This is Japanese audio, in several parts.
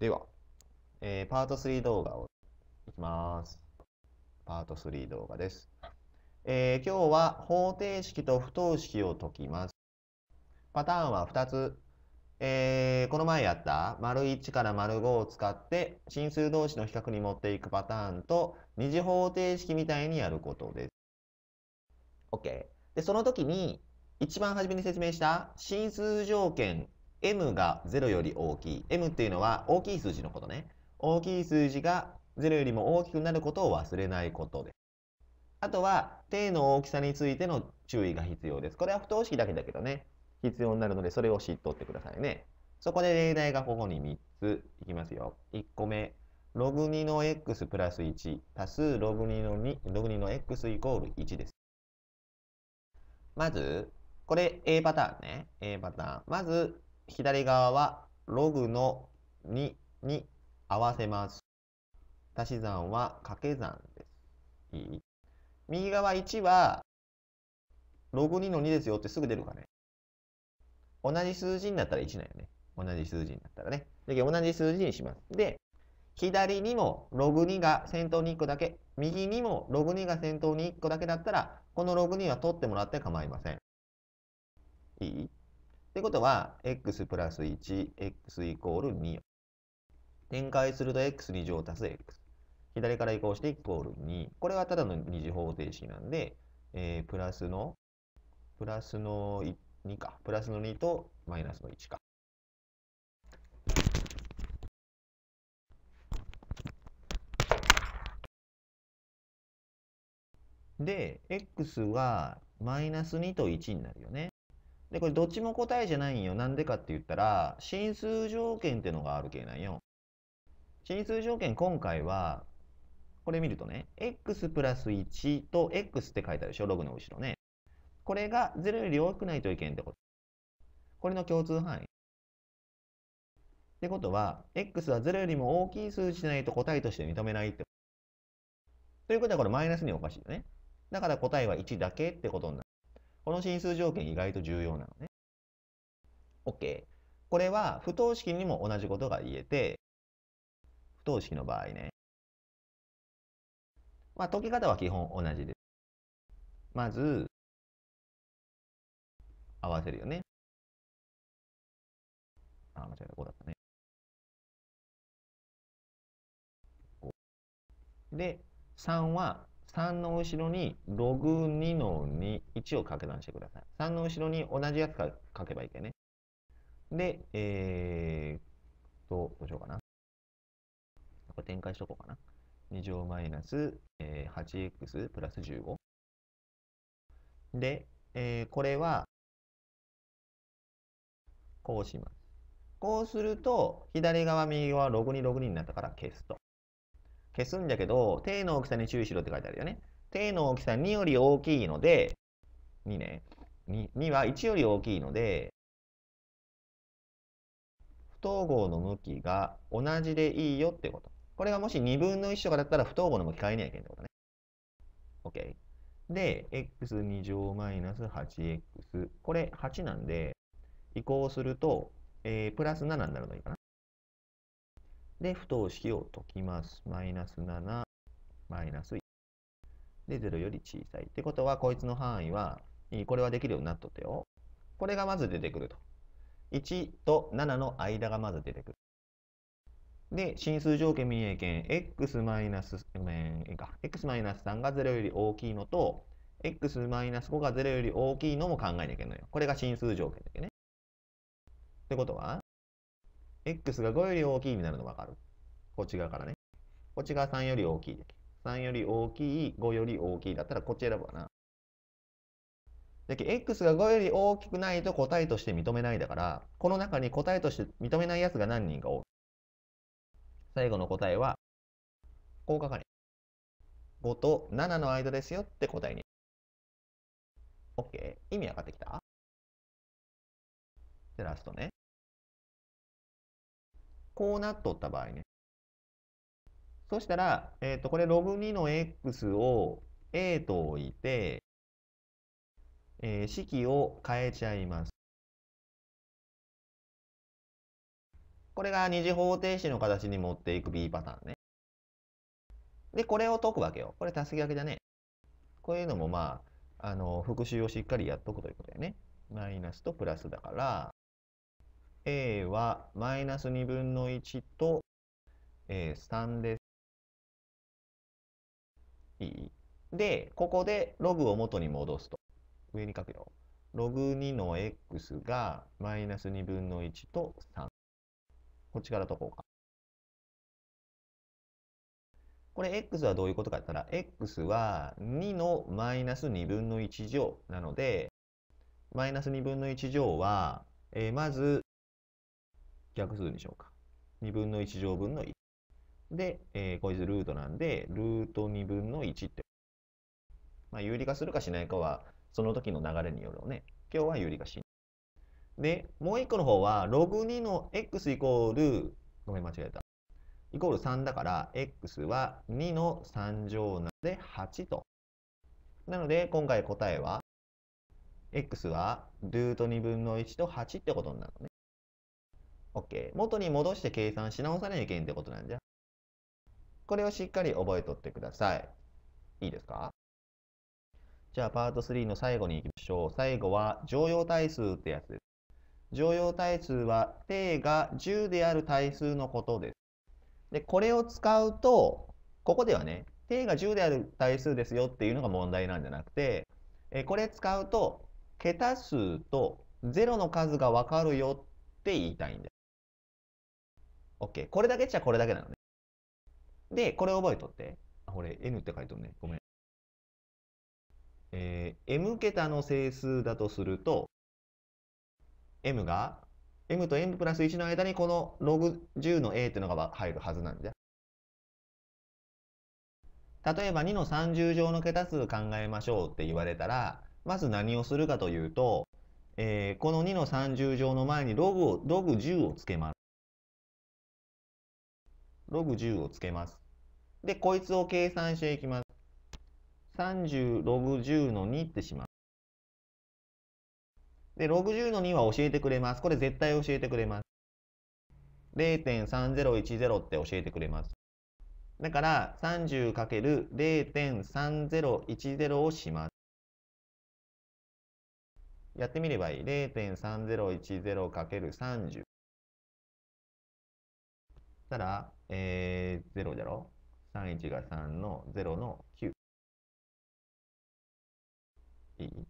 では、えー、パート3動画をいきます。パート3動画です。えー、今日は方程式と不等式を解きます。パターンは2つ。えー、この前やった丸1から丸5を使って真数同士の比較に持っていくパターンと二次方程式みたいにやることです。OK。で、その時に一番初めに説明した真数条件 m が0より大きい m っていうのは大きい数字のことね大きい数字が0よりも大きくなることを忘れないことですあとは定の大きさについての注意が必要ですこれは不等式だけだけどね必要になるのでそれを知っとってくださいねそこで例題がここに3ついきますよ1個目ログ2の x プラス1足すログ2の2ログ2の x イコール1ですまずこれ A パターンね A パターンまず左側はログの2に合わせます。足し算は掛け算です。いい右側1はログ2の2ですよってすぐ出るかね。同じ数字になったら1なんよね。同じ数字になったらね。だけど同じ数字にします。で、左にもログ2が先頭に1個だけ、右にもログ2が先頭に1個だけだったら、このログ2は取ってもらって構いません。いいってことは、x プラス 1x イコール2。展開すると x2 乗足す x。左から移行してイコール2。これはただの二次方程式なんで、えー、プラスの、プラスの2か。プラスの2とマイナスの1か。で、x はマイナス2と1になるよね。で、これどっちも答えじゃないんよ。なんでかって言ったら、進数条件ってのがある系なんよ。進数条件今回は、これ見るとね、x プラス1と x って書いてあるでしょ、ログの後ろね。これが0より大きくないといけんってこと。これの共通範囲。ってことは、x は0よりも大きい数値ゃないと答えとして認めないってこと。ということはこれマイナスにおかしいよね。だから答えは1だけってことになる。この進数条件意外と重要なのね。OK。これは不等式にも同じことが言えて、不等式の場合ね。まあ、解き方は基本同じです。まず、合わせるよね。あ、間違えた。うだったね。で、3は3の後ろにログ2の2、1を掛け算してください。3の後ろに同じやつか書けばいいけね。で、えー、っと、どうしようかな。これ展開しとこうかな。2乗マイナス、え 8x プラス15。で、えー、これは、こうします。こうすると、左側、右側、ログ2、ログ2になったから消すと。消すんだけど、手の大きさに注意しろって書いてあるよね。手の大きさ2より大きいので、2ね。2, 2は1より大きいので、不等号の向きが同じでいいよってこと。これがもし2分の1とかだったら不等号の向き変えなきゃいけないってことね。OK。で、x2 乗マイナス 8x。これ8なんで、移行すると、えー、プラス7になるのいいかな。で、不等式を解きます。マイナス7、マイナス1。で、0より小さい。ってことは、こいつの範囲は、これはできるようになっとったよ。これがまず出てくると。1と7の間がまず出てくる。で、真数条件民営権、x マイナス、ごめん、いいか、x マイナス3が0より大きいのと、x マイナス5が0より大きいのも考えなきゃいけないよ。これが真数条件だけね。ってことは、x が5より大きいになるの分かる。こっち側からね。こっち側3より大きい。3より大きい、5より大きいだったらこっち選ぶわな。だけ x が5より大きくないと答えとして認めないだから、この中に答えとして認めないやつが何人か多い。最後の答えは、こう書かれ。5と7の間ですよって答えに。OK。意味分かってきたじラストね。こうなっとった場合ね。そしたら、えっ、ー、と、これ、ログ2の x を a と置いて、えー、式を変えちゃいます。これが二次方程式の形に持っていく B パターンね。で、これを解くわけよ。これ、たすきけだね。こういうのも、まあ、あの、復習をしっかりやっとくということだよね。マイナスとプラスだから、a はマイナス2分の1と、え3です。で、ここでログを元に戻すと。上に書くよ。ログ2の x がマイナス2分の1と3。こっちから解こうか。これ x はどういうことかって言ったら、x は2のマイナス2分の1乗なので、マイナス2分の1乗は、えー、まず逆数にしようか。2分の1乗分の1。で、えー、こいつルートなんで、ルート2分の1って。まあ、有理化するかしないかは、その時の流れによるよね。今日は有理化しない。で、もう1個の方は、ログ2の x イコール、ごめん、間違えた。イコール3だから、x は2の3乗なので8と。なので、今回答えは、x はルート2分の1と8ってことになるのね。OK。元に戻して計算し直さないといけんってことなんじゃ。これをしっかり覚えとってください。いいですかじゃあパート3の最後に行きましょう。最後は常用対数ってやつです。常用対数は定が10である対数のことです。で、これを使うと、ここではね、定が10である対数ですよっていうのが問題なんじゃなくて、えこれ使うと、桁数と0の数がわかるよって言いたいんです。OK。これだけっちゃこれだけなのね。で、これ覚えとって。あ、これ N って書いてるね。ごめん。えー、M 桁の整数だとすると、M が、M と M プラス1の間にこのログ10の A っていうのが入るはずなんじゃ。例えば2の30乗の桁数考えましょうって言われたら、まず何をするかというと、えー、この2の30乗の前にログを、ログ10をつけます。ログ10をつけます。で、こいつを計算していきます。30ログ10の2ってします。で、ログ10の2は教えてくれます。これ絶対教えてくれます。0.3010って教えてくれます。だから 30×0.3010 をします。やってみればいい。0.3010×30。たら、えー、0じゃろ ?31 が3の0の9。いい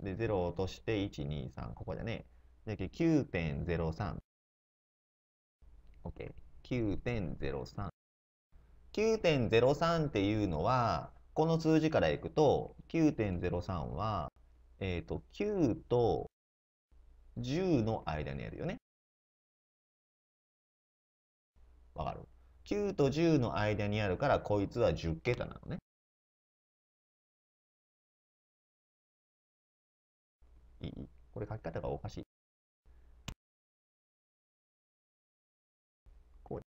で、0を落として、1、2、3、ここだね。じゃけ9.03。OK。9.03。9.03っていうのは、この数字からいくと、9.03は、えっ、ー、と、9と10の間にあるよね。わかる ?9 と10の間にあるから、こいつは10桁なのね。いいこれ書き方がおかしい。こう。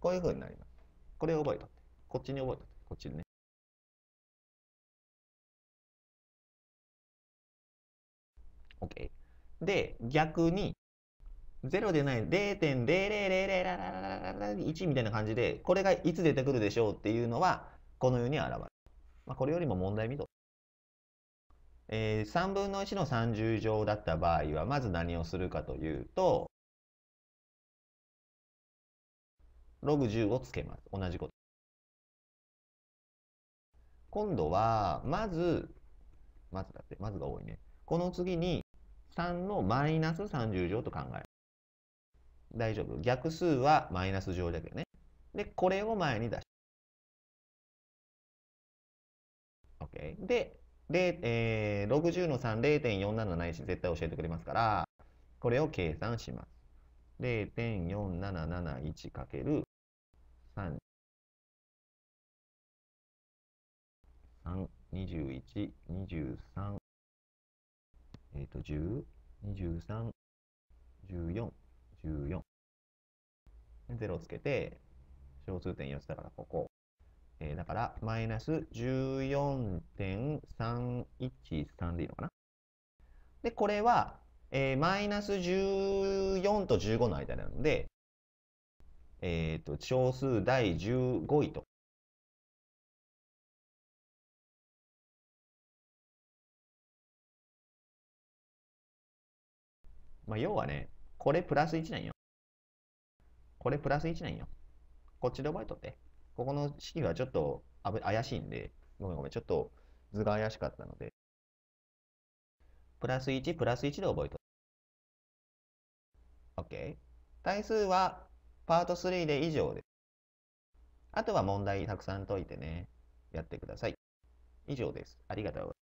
こういうふうになります。これを覚えとって。こっちに覚えとって。こっちにね。OK。で、逆に、0でない、0.0000ラララララ1みたいな感じで、これがいつ出てくるでしょうっていうのは、このように現れる。まあ、これよりも問題見と。えー、3分の1の30乗だった場合は、まず何をするかというと、ログ10をつけます。同じこと。今度は、まず、まずだって、まずが多いね。この次に、3のマイナス30乗と考える。大丈夫。逆数はマイナス上だけどね。で、これを前に出し OK。で、えー、60の3、0.47ないし、絶対教えてくれますから、これを計算します。0.4771×3。21、23、えっ、ー、と、10、23、14。14。0つけて、小数点4つだからここ。えー、だから、マイナス14.313でいいのかな。で、これは、えマイナス14と15の間なので、えっ、ー、と、小数第15位と。まあ、要はね、これプラス1なんよ。これプラス1なんよ。こっちで覚えとって。ここの式はちょっと怪しいんで、ごめんごめん、ちょっと図が怪しかったので。プラス1、プラス1で覚えとって。OK。対数はパート3で以上です。あとは問題たくさん解いてね、やってください。以上です。ありがとうございます。